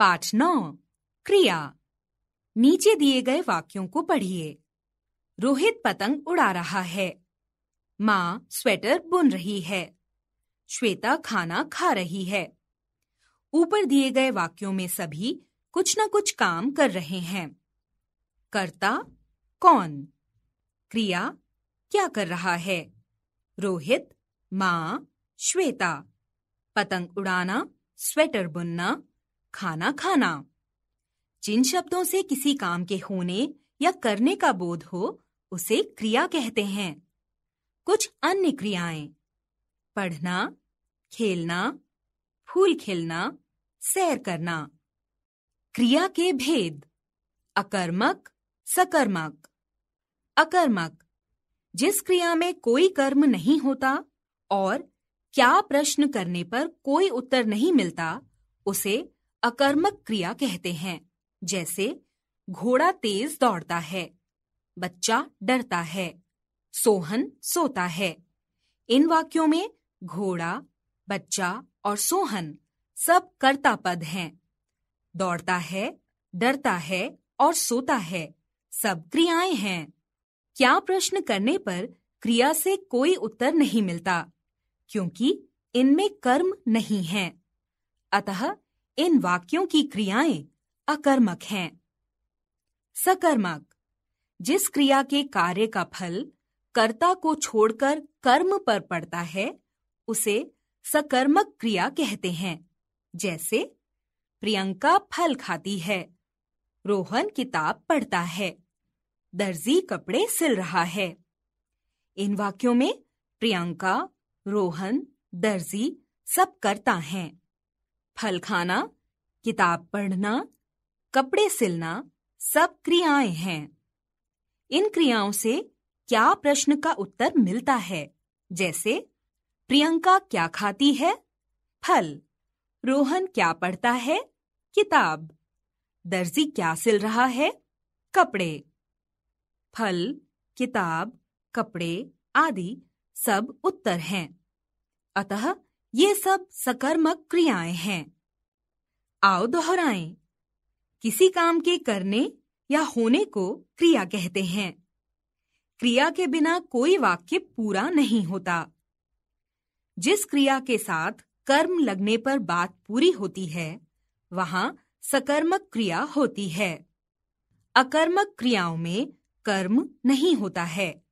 पाठ नौ क्रिया नीचे दिए गए वाक्यों को पढ़िए रोहित पतंग उड़ा रहा है माँ स्वेटर बुन रही है श्वेता खाना खा रही है ऊपर दिए गए वाक्यों में सभी कुछ न कुछ काम कर रहे हैं कर्ता कौन क्रिया क्या कर रहा है रोहित माँ श्वेता पतंग उड़ाना स्वेटर बुनना खाना खाना जिन शब्दों से किसी काम के होने या करने का बोध हो उसे क्रिया कहते हैं कुछ अन्य क्रियाएं पढ़ना खेलना फूल खेलना सैर करना क्रिया के भेद अकर्मक सकर्मक अकर्मक जिस क्रिया में कोई कर्म नहीं होता और क्या प्रश्न करने पर कोई उत्तर नहीं मिलता उसे अकर्मक क्रिया कहते हैं जैसे घोड़ा तेज दौड़ता है बच्चा डरता है सोहन सोता है इन वाक्यों में घोड़ा बच्चा और सोहन सब कर्ता पद हैं दौड़ता है डरता है और सोता है सब क्रियाएं हैं क्या प्रश्न करने पर क्रिया से कोई उत्तर नहीं मिलता क्योंकि इनमें कर्म नहीं है अतः इन वाक्यों की क्रियाएं अकर्मक हैं सकर्मक जिस क्रिया के कार्य का फल कर्ता को छोड़कर कर्म पर पड़ता है उसे सकर्मक क्रिया कहते हैं जैसे प्रियंका फल खाती है रोहन किताब पढ़ता है दर्जी कपड़े सिल रहा है इन वाक्यों में प्रियंका रोहन दर्जी सब करता हैं फल खाना किताब पढ़ना कपड़े सिलना सब क्रियाएं हैं इन क्रियाओं से क्या प्रश्न का उत्तर मिलता है जैसे प्रियंका क्या खाती है फल रोहन क्या पढ़ता है किताब दर्जी क्या सिल रहा है कपड़े फल किताब कपड़े आदि सब उत्तर हैं अतः ये सब सकर्मक क्रियाएं हैं आओ दोहराएं किसी काम के करने या होने को क्रिया कहते हैं क्रिया के बिना कोई वाक्य पूरा नहीं होता जिस क्रिया के साथ कर्म लगने पर बात पूरी होती है वहां सकर्मक क्रिया होती है अकर्मक क्रियाओं में कर्म नहीं होता है